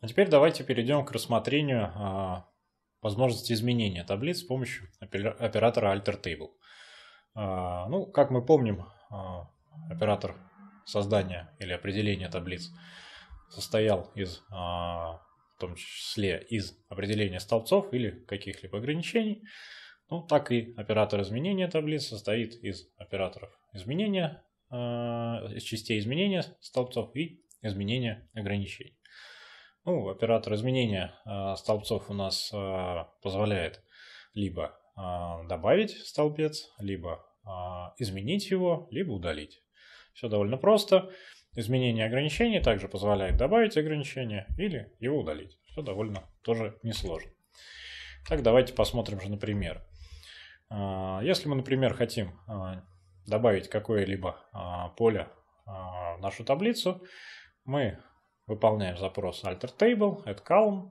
А теперь давайте перейдем к рассмотрению а, возможности изменения таблиц с помощью оператора AlterTable. А, ну, как мы помним, а, оператор создания или определения таблиц состоял из, а, в том числе из определения столбцов или каких-либо ограничений. Ну, так и оператор изменения таблиц состоит из операторов изменения, из частей изменения столбцов и изменения ограничений. Ну, оператор изменения э, столбцов у нас э, позволяет либо э, добавить столбец, либо изменить его, либо удалить. Все довольно просто. Изменение ограничений также позволяет добавить ограничение или его удалить. Все довольно тоже несложно. Так, давайте посмотрим же на пример. Если мы, например, хотим добавить какое-либо поле в нашу таблицу, мы выполняем запрос alter table, add column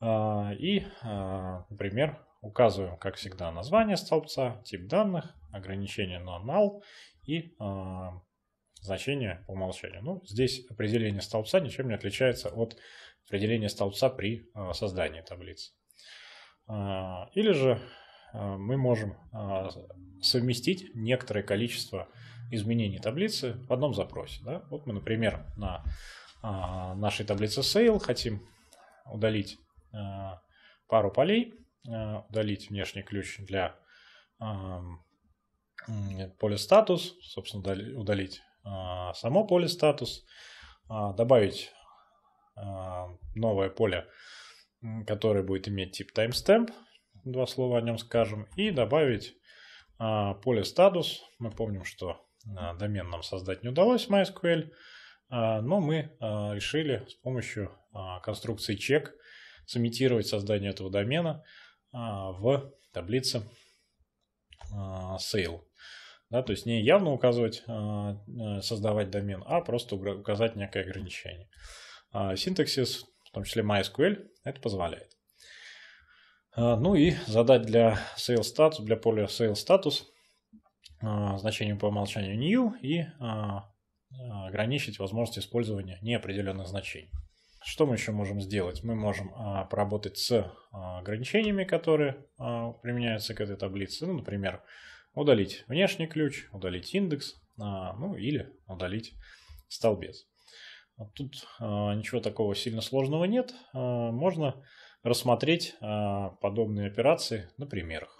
а, и, а, например, указываем, как всегда, название столбца, тип данных, ограничение на null и а, значение по умолчанию. Ну, здесь определение столбца ничем не отличается от определения столбца при создании таблицы. Или же мы можем совместить некоторое количество изменений таблицы в одном запросе. Да? Вот мы, например, на а, нашей таблицы Sale, хотим э, удалить э, пару полей, э, удалить внешний ключ для поля статус, собственно, удалить само поле статус, добавить новое поле, которое будет иметь тип timestamp, два слова о нем скажем, и добавить поле статус. Мы помним, что домен нам создать не удалось в MySQL, а, но мы а, решили с помощью а, конструкции чек сымитировать создание этого домена в таблице sale. Да, то есть не явно указывать, э, создавать домен, а просто указать некое ограничение. Синтаксис, в том числе MySQL, это позволяет. Ну и задать для sale status, для поля sale status значение по умолчанию new и а, ограничить возможность использования неопределенных значений. Что мы еще можем сделать? Мы можем а, поработать с а, ограничениями, которые а, применяются к этой таблице. Ну, например, удалить внешний ключ, удалить индекс, а, ну или удалить столбец. Вот тут а, ничего такого сильно сложного нет. А, можно рассмотреть а, подобные операции на примерах.